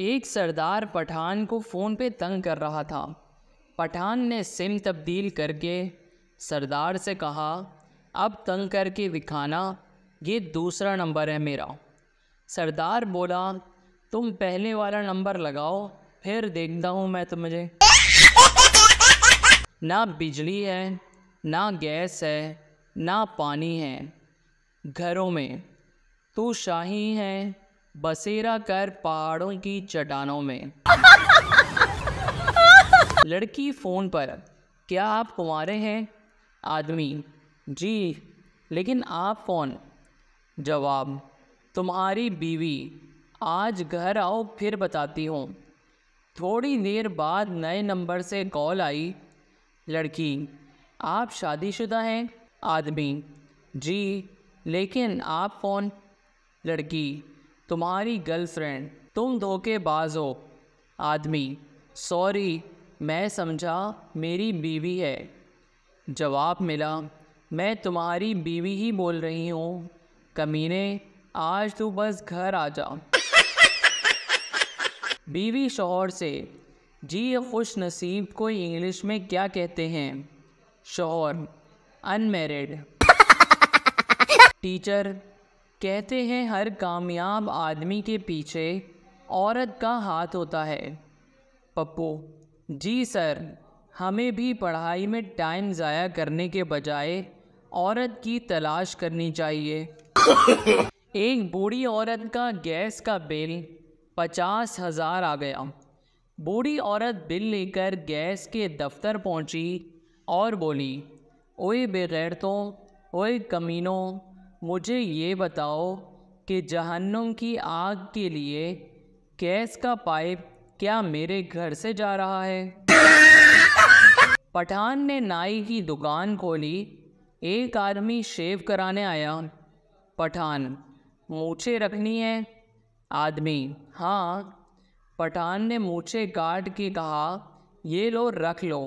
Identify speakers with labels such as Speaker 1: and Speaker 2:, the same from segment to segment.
Speaker 1: एक सरदार पठान को फ़ोन पे तंग कर रहा था पठान ने सिम तब्दील करके सरदार से कहा अब तंग करके दिखाना ये दूसरा नंबर है मेरा सरदार बोला तुम पहले वाला नंबर लगाओ फिर देखता हूँ मैं तुम्हें ना बिजली है ना गैस है ना पानी है घरों में तू शाही है बसेरा कर पहाड़ों की चट्टानों में लड़की फ़ोन पर क्या आप कुंवारे हैं आदमी जी लेकिन आप कौन जवाब तुम्हारी बीवी आज घर आओ फिर बताती हूँ थोड़ी देर बाद नए नंबर से कॉल आई लड़की आप शादीशुदा हैं आदमी जी लेकिन आप कौन लड़की तुम्हारी गर्लफ्रेंड तुम धोखेबाज हो आदमी सॉरी मैं समझा मेरी बीवी है जवाब मिला मैं तुम्हारी बीवी ही बोल रही हूँ कमीने आज तू बस घर आ जा बीवी शोहर से जी खुश नसीब को इंग्लिश में क्या कहते हैं शोहर अनमेरिड टीचर कहते हैं हर कामयाब आदमी के पीछे औरत का हाथ होता है पप्पू जी सर हमें भी पढ़ाई में टाइम ज़ाया करने के बजाय औरत की तलाश करनी चाहिए एक बूढ़ी औरत का गैस का बिल पचास हज़ार आ गया बूढ़ी औरत बिल लेकर गैस के दफ्तर पहुंची और बोली ओए बेगैरतों ओए कमीनों मुझे ये बताओ कि जहन्नुम की आग के लिए गैस का पाइप क्या मेरे घर से जा रहा है पठान ने नाई की दुकान खोली एक आदमी शेव कराने आया पठान मूछे रखनी है आदमी हाँ पठान ने मूछे काट के कहा ये लो रख लो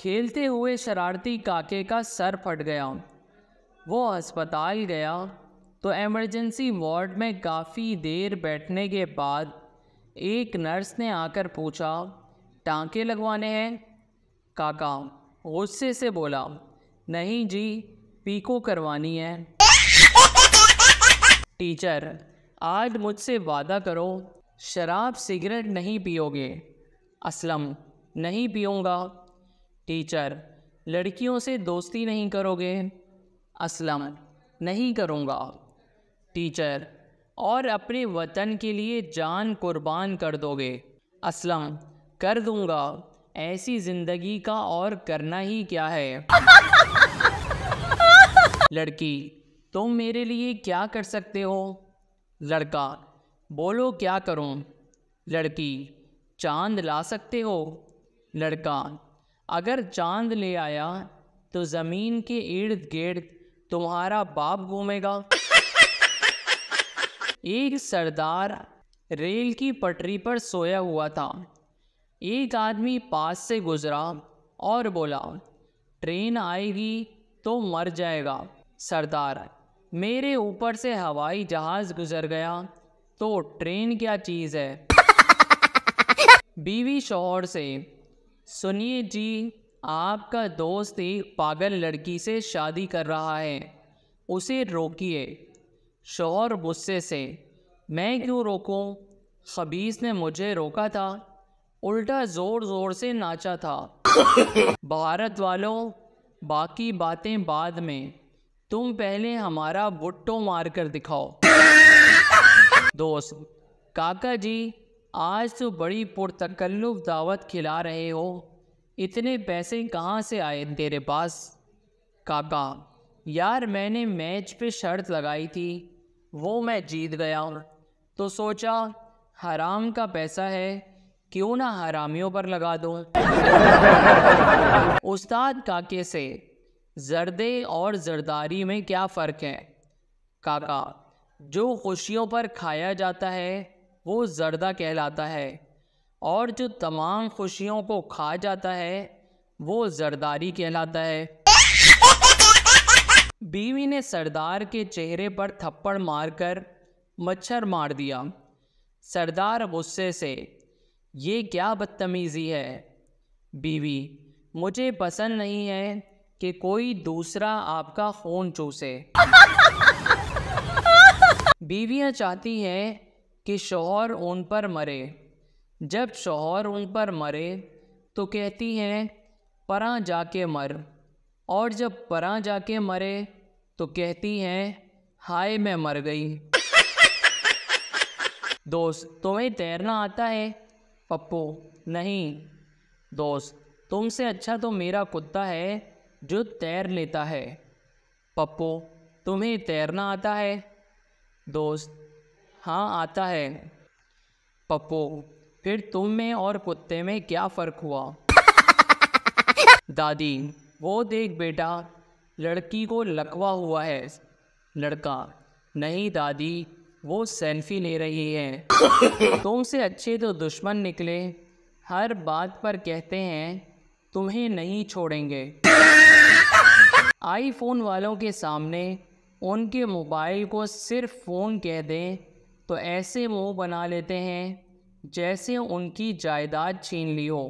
Speaker 1: खेलते हुए शरारती काके का सर फट गया वो अस्पताल गया तो एमरजेंसी वार्ड में काफ़ी देर बैठने के बाद एक नर्स ने आकर पूछा टाँके लगवाने हैं काका गुस्से से बोला नहीं जी पीको करवानी है टीचर आज मुझसे वादा करो शराब सिगरेट नहीं पियोगे असलम नहीं पीऊँगा टीचर लड़कियों से दोस्ती नहीं करोगे असलम नहीं करूँगा टीचर और अपने वतन के लिए जान कुर्बान कर दोगे असलम कर दूँगा ऐसी ज़िंदगी का और करना ही क्या है लड़की तुम मेरे लिए क्या कर सकते हो लड़का बोलो क्या करूँ लड़की चांद ला सकते हो लड़का अगर चांद ले आया तो ज़मीन के इर्द गिर्द तुम्हारा बाप घूमेगा एक सरदार रेल की पटरी पर सोया हुआ था एक आदमी पास से गुजरा और बोला ट्रेन आएगी तो मर जाएगा सरदार मेरे ऊपर से हवाई जहाज गुजर गया तो ट्रेन क्या चीज़ है बीवी शोहर से सुनिए जी आपका दोस्त एक पागल लड़की से शादी कर रहा है उसे रोकिए शोहर गुस्से से मैं क्यों रोकूं? खबीस ने मुझे रोका था उल्टा ज़ोर ज़ोर से नाचा था भारत वालों बाकी बातें बाद में तुम पहले हमारा भुट्टो मार कर दिखाओ दोस्त काका जी आज तो बड़ी पुरतकल्लुफ़ दावत खिला रहे हो इतने पैसे कहाँ से आए तेरे पास काका यार मैंने मैच पे शर्त लगाई थी वो मैं जीत गया तो सोचा हराम का पैसा है क्यों ना हरामियों पर लगा दो उस्ताद काके से जर्दे और जरदारी में क्या फ़र्क है काका जो खुशियों पर खाया जाता है वो जर्दा कहलाता है और जो तमाम खुशियों को खा जाता है वो जरदारी कहलाता है बीवी ने सरदार के चेहरे पर थप्पड़ मारकर मच्छर मार दिया सरदार गुस्से से ये क्या बदतमीज़ी है बीवी मुझे पसंद नहीं है कि कोई दूसरा आपका खून चूसे बीवियां चाहती हैं कि शोहर उन पर मरे जब शोहर उन पर मरे तो कहती हैं परा जाके मर और जब परा जाके मरे तो कहती हैं हाय मैं मर गई दोस्त तुम्हें तैरना आता है पप्पू नहीं दोस्त तुमसे अच्छा तो मेरा कुत्ता है जो तैर लेता है पप्पू तुम्हें तैरना आता है दोस्त हाँ आता है पप्पू फिर तुम में और कुत्ते में क्या फ़र्क हुआ दादी वो देख बेटा लड़की को लकवा हुआ है लड़का नहीं दादी वो सेल्फी ले रही है तुमसे अच्छे तो दुश्मन निकले हर बात पर कहते हैं तुम्हें नहीं छोड़ेंगे आईफोन वालों के सामने उनके मोबाइल को सिर्फ फ़ोन कह दें तो ऐसे मुंह बना लेते हैं जैसे उनकी जायदाद छीन ली हो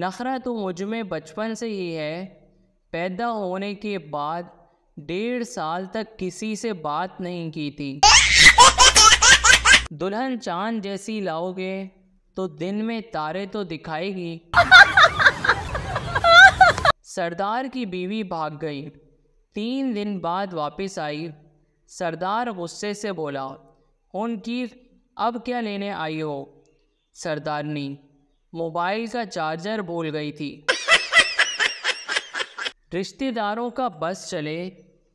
Speaker 1: नखरा तो मुझमें बचपन से ही है पैदा होने के बाद डेढ़ साल तक किसी से बात नहीं की थी दुल्हन चांद जैसी लाओगे तो दिन में तारे तो दिखाएगी सरदार की बीवी भाग गई तीन दिन बाद वापस आई सरदार गुस्से से बोला उनकी अब क्या लेने आई हो सरदारनी मोबाइल का चार्जर भूल गई थी रिश्तेदारों का बस चले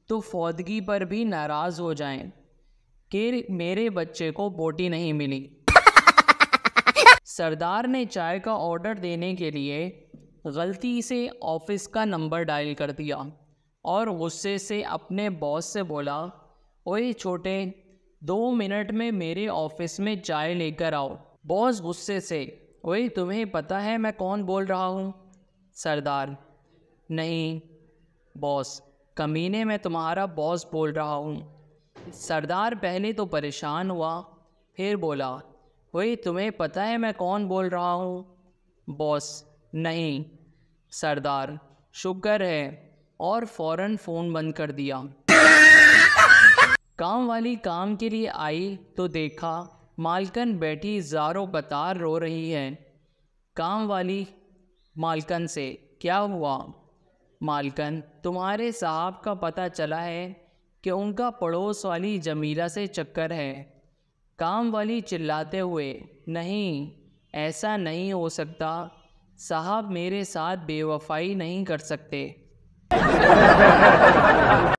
Speaker 1: तो फौदगी पर भी नाराज़ हो जाएं कि मेरे बच्चे को बोटी नहीं मिली सरदार ने चाय का ऑर्डर देने के लिए गलती से ऑफिस का नंबर डायल कर दिया और गुस्से से अपने बॉस से बोला ओए छोटे दो मिनट में मेरे ऑफिस में चाय लेकर आओ बॉस गुस्से से वही तुम्हें पता है मैं कौन बोल रहा हूँ सरदार नहीं बॉस कमीने मैं तुम्हारा बॉस बोल रहा हूँ सरदार पहले तो परेशान हुआ फिर बोला वही तुम्हें पता है मैं कौन बोल रहा हूँ बॉस नहीं सरदार शुक्र है और फ़ौरन फ़ोन बंद कर दिया काम वाली काम के लिए आई तो देखा मालकन बैठी जारो कतार रो रही है काम वाली मालकन से क्या हुआ मालकन तुम्हारे साहब का पता चला है कि उनका पड़ोस वाली जमीला से चक्कर है काम वाली चिल्लाते हुए नहीं ऐसा नहीं हो सकता साहब मेरे साथ बेवफाई नहीं कर सकते